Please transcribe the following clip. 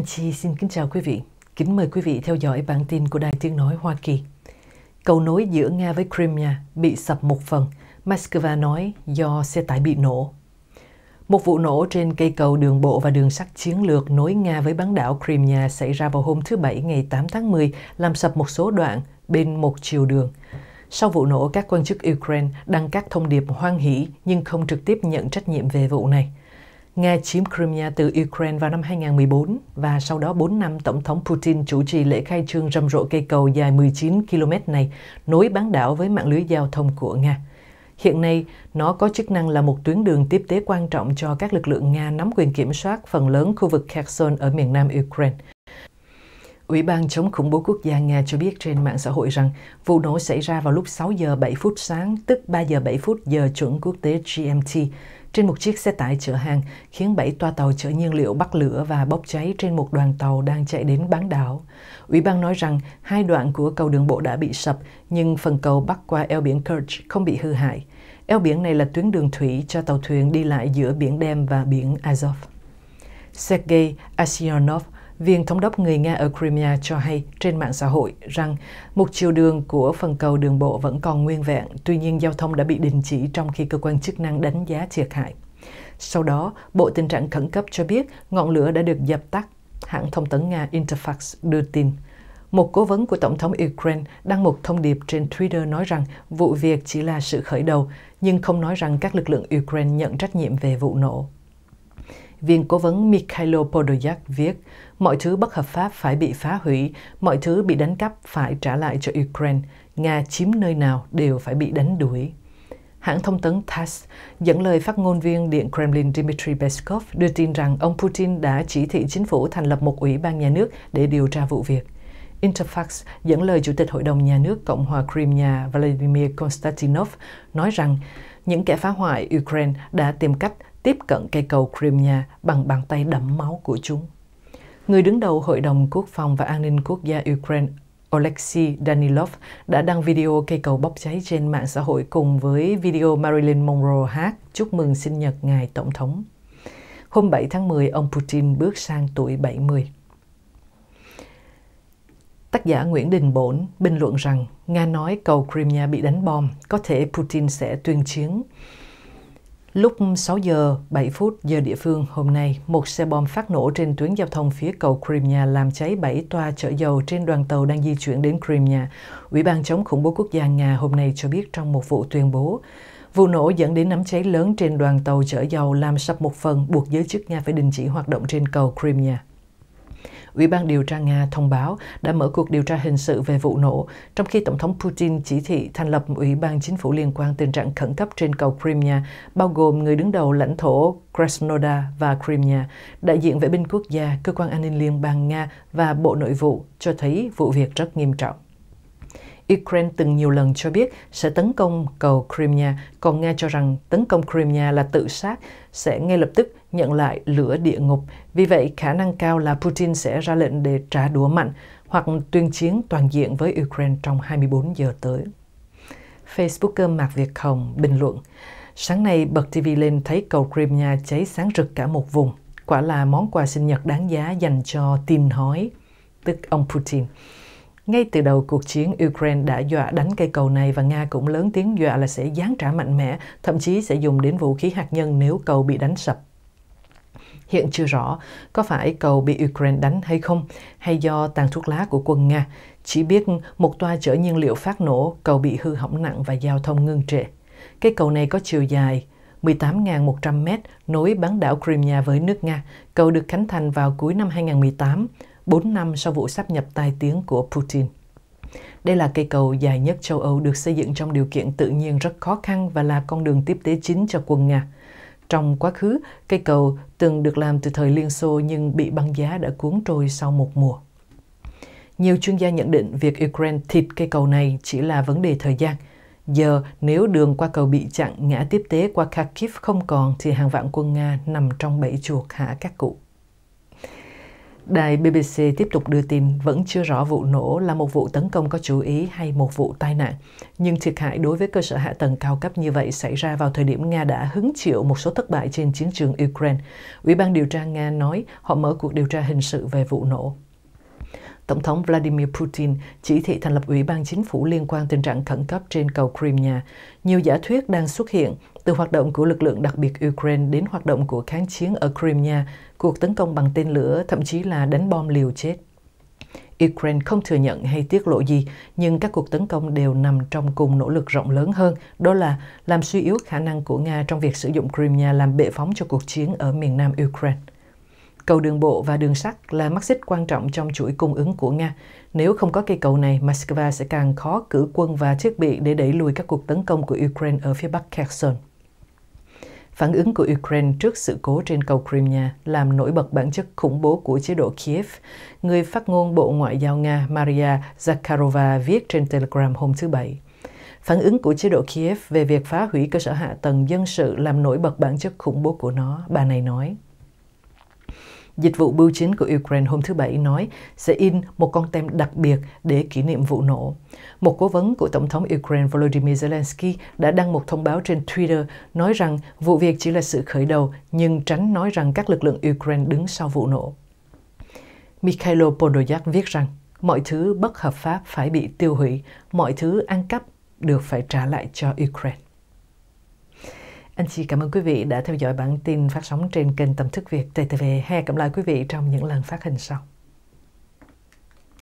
Anh Chi xin kính chào quý vị. Kính mời quý vị theo dõi bản tin của Đài Tiếng Nói Hoa Kỳ. Cầu nối giữa Nga với Crimea bị sập một phần, Moscow nói do xe tải bị nổ. Một vụ nổ trên cây cầu đường bộ và đường sắt chiến lược nối Nga với bán đảo Crimea xảy ra vào hôm thứ Bảy ngày 8 tháng 10, làm sập một số đoạn bên một chiều đường. Sau vụ nổ, các quan chức Ukraine đăng các thông điệp hoan hỷ nhưng không trực tiếp nhận trách nhiệm về vụ này – Nga chiếm Crimea từ Ukraine vào năm 2014 và sau đó 4 năm Tổng thống Putin chủ trì lễ khai trương rầm rộ cây cầu dài 19 km này nối bán đảo với mạng lưới giao thông của Nga. Hiện nay, nó có chức năng là một tuyến đường tiếp tế quan trọng cho các lực lượng Nga nắm quyền kiểm soát phần lớn khu vực Kherson ở miền nam Ukraine. Ủy ban chống khủng bố quốc gia Nga cho biết trên mạng xã hội rằng vụ nổ xảy ra vào lúc 6 giờ 7 phút sáng, tức 3 giờ 7 phút giờ chuẩn quốc tế GMT, trên một chiếc xe tải chở hàng, khiến 7 toa tàu chở nhiên liệu bắt lửa và bốc cháy trên một đoàn tàu đang chạy đến bán đảo. Ủy ban nói rằng hai đoạn của cầu đường bộ đã bị sập, nhưng phần cầu bắc qua eo biển Kerch không bị hư hại. Eo biển này là tuyến đường thủy cho tàu thuyền đi lại giữa biển Đen và biển Azov. Sergei Asyonov, Viên thống đốc người Nga ở Crimea cho hay trên mạng xã hội rằng một chiều đường của phần cầu đường bộ vẫn còn nguyên vẹn, tuy nhiên giao thông đã bị đình chỉ trong khi cơ quan chức năng đánh giá thiệt hại. Sau đó, Bộ Tình trạng Khẩn cấp cho biết ngọn lửa đã được dập tắt. Hãng thông tấn Nga Interfax đưa tin. Một cố vấn của Tổng thống Ukraine đăng một thông điệp trên Twitter nói rằng vụ việc chỉ là sự khởi đầu, nhưng không nói rằng các lực lượng Ukraine nhận trách nhiệm về vụ nổ viên cố vấn Mikhailo Podolyak viết, mọi thứ bất hợp pháp phải bị phá hủy, mọi thứ bị đánh cắp phải trả lại cho Ukraine, Nga chiếm nơi nào đều phải bị đánh đuổi. Hãng thông tấn TASS dẫn lời phát ngôn viên Điện Kremlin Dmitry Peskov đưa tin rằng ông Putin đã chỉ thị chính phủ thành lập một ủy ban nhà nước để điều tra vụ việc. Interfax dẫn lời Chủ tịch Hội đồng Nhà nước Cộng hòa Crimea Vladimir Konstantinov nói rằng những kẻ phá hoại Ukraine đã tìm cách tiếp cận cây cầu Crimea bằng bàn tay đẫm máu của chúng. Người đứng đầu Hội đồng Quốc phòng và An ninh Quốc gia Ukraine Oleksiy Danilov đã đăng video cây cầu bốc cháy trên mạng xã hội cùng với video Marilyn Monroe hát Chúc mừng sinh nhật Ngài Tổng thống. Hôm 7 tháng 10, ông Putin bước sang tuổi 70. Tác giả Nguyễn Đình Bổn bình luận rằng Nga nói cầu Crimea bị đánh bom, có thể Putin sẽ tuyên chiến. Lúc 6 giờ 7 phút giờ địa phương hôm nay, một xe bom phát nổ trên tuyến giao thông phía cầu Crimea làm cháy 7 toa chở dầu trên đoàn tàu đang di chuyển đến Crimea. Ủy ban chống khủng bố quốc gia Nga hôm nay cho biết trong một vụ tuyên bố. Vụ nổ dẫn đến nắm cháy lớn trên đoàn tàu chở dầu làm sập một phần buộc giới chức Nga phải đình chỉ hoạt động trên cầu Crimea. Ủy ban điều tra Nga thông báo đã mở cuộc điều tra hình sự về vụ nổ, trong khi Tổng thống Putin chỉ thị thành lập Ủy ban Chính phủ liên quan tình trạng khẩn cấp trên cầu Crimea, bao gồm người đứng đầu lãnh thổ Krasnodar và Crimea, đại diện vệ binh quốc gia, cơ quan an ninh liên bang Nga và Bộ Nội vụ cho thấy vụ việc rất nghiêm trọng. Ukraine từng nhiều lần cho biết sẽ tấn công cầu Crimea, còn Nga cho rằng tấn công Crimea là tự sát, sẽ ngay lập tức nhận lại lửa địa ngục. Vì vậy, khả năng cao là Putin sẽ ra lệnh để trả đũa mạnh hoặc tuyên chiến toàn diện với Ukraine trong 24 giờ tới. Facebooker Mạc Việt Hồng bình luận Sáng nay bật TV lên thấy cầu Crimea cháy sáng rực cả một vùng. Quả là món quà sinh nhật đáng giá dành cho tin hói, tức ông Putin. Ngay từ đầu cuộc chiến, Ukraine đã dọa đánh cây cầu này và Nga cũng lớn tiếng dọa là sẽ giáng trả mạnh mẽ, thậm chí sẽ dùng đến vũ khí hạt nhân nếu cầu bị đánh sập. Hiện chưa rõ có phải cầu bị Ukraine đánh hay không, hay do tàn thuốc lá của quân Nga. Chỉ biết một toa chở nhiên liệu phát nổ, cầu bị hư hỏng nặng và giao thông ngưng trệ. Cây cầu này có chiều dài 18.100 mét nối bán đảo Crimea với nước Nga. Cầu được khánh thành vào cuối năm 2018. 4 năm sau vụ sắp nhập tai tiếng của Putin. Đây là cây cầu dài nhất châu Âu được xây dựng trong điều kiện tự nhiên rất khó khăn và là con đường tiếp tế chính cho quân Nga. Trong quá khứ, cây cầu từng được làm từ thời Liên Xô nhưng bị băng giá đã cuốn trôi sau một mùa. Nhiều chuyên gia nhận định việc Ukraine thịt cây cầu này chỉ là vấn đề thời gian. Giờ, nếu đường qua cầu bị chặn, ngã tiếp tế qua Kharkiv không còn thì hàng vạn quân Nga nằm trong bẫy chuột hạ các cụ. Đài BBC tiếp tục đưa tin vẫn chưa rõ vụ nổ là một vụ tấn công có chú ý hay một vụ tai nạn, nhưng thiệt hại đối với cơ sở hạ tầng cao cấp như vậy xảy ra vào thời điểm Nga đã hứng chịu một số thất bại trên chiến trường Ukraine. Ủy ban điều tra Nga nói họ mở cuộc điều tra hình sự về vụ nổ. Tổng thống Vladimir Putin chỉ thị thành lập Ủy ban Chính phủ liên quan tình trạng khẩn cấp trên cầu Crimea. Nhiều giả thuyết đang xuất hiện, từ hoạt động của lực lượng đặc biệt Ukraine đến hoạt động của kháng chiến ở Crimea, cuộc tấn công bằng tên lửa, thậm chí là đánh bom liều chết. Ukraine không thừa nhận hay tiết lộ gì, nhưng các cuộc tấn công đều nằm trong cùng nỗ lực rộng lớn hơn, đó là làm suy yếu khả năng của Nga trong việc sử dụng Crimea làm bệ phóng cho cuộc chiến ở miền nam Ukraine. Cầu đường bộ và đường sắt là mắt xích quan trọng trong chuỗi cung ứng của Nga. Nếu không có cây cầu này, Moscow sẽ càng khó cử quân và thiết bị để đẩy lùi các cuộc tấn công của Ukraine ở phía bắc Kherson. Phản ứng của Ukraine trước sự cố trên cầu Crimea làm nổi bật bản chất khủng bố của chế độ Kiev, người phát ngôn Bộ Ngoại giao Nga Maria Zakharova viết trên Telegram hôm thứ Bảy. Phản ứng của chế độ Kiev về việc phá hủy cơ sở hạ tầng dân sự làm nổi bật bản chất khủng bố của nó, bà này nói. Dịch vụ bưu chính của Ukraine hôm thứ Bảy nói sẽ in một con tem đặc biệt để kỷ niệm vụ nổ. Một cố vấn của Tổng thống Ukraine Volodymyr Zelensky đã đăng một thông báo trên Twitter nói rằng vụ việc chỉ là sự khởi đầu nhưng tránh nói rằng các lực lượng Ukraine đứng sau vụ nổ. Mikhailo Podolyak viết rằng mọi thứ bất hợp pháp phải bị tiêu hủy, mọi thứ ăn cắp được phải trả lại cho Ukraine. Anh chị cảm ơn quý vị đã theo dõi bản tin phát sóng trên kênh Tâm thức Việt TTV. Hẹn gặp lại quý vị trong những lần phát hình sau.